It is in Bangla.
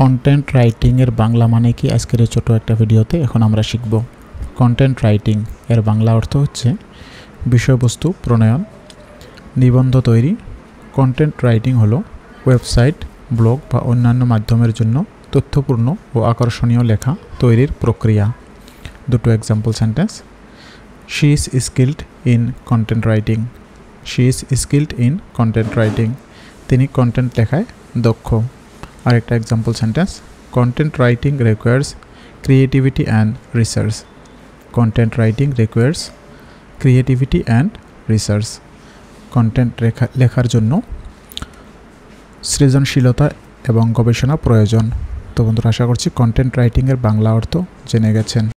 কন্টেন্ট রাইটিংয়ের বাংলা মানে কি আজকের এই ছোটো একটা ভিডিওতে এখন আমরা শিখব কন্টেন্ট রাইটিং এর বাংলা অর্থ হচ্ছে বিষয়বস্তু প্রণয়ন নিবন্ধ তৈরি কন্টেন্ট রাইটিং হলো ওয়েবসাইট ব্লগ বা অন্যান্য মাধ্যমের জন্য তথ্যপূর্ণ ও আকর্ষণীয় লেখা তৈরির প্রক্রিয়া দুটো example sentence she is skilled in content writing she is skilled in content writing তিনি কন্টেন্ট লেখায় দক্ষ আরেকটা example sentence content writing requires creativity and research content writing requires creativity and research content লেখার জন্য সৃজনশীলতা এবং গবেষণা প্রয়োজন তো বন্ধুরা আশা করছি কন্টেন্ট রাইটিংয়ের বাংলা অর্থ জেনে গেছেন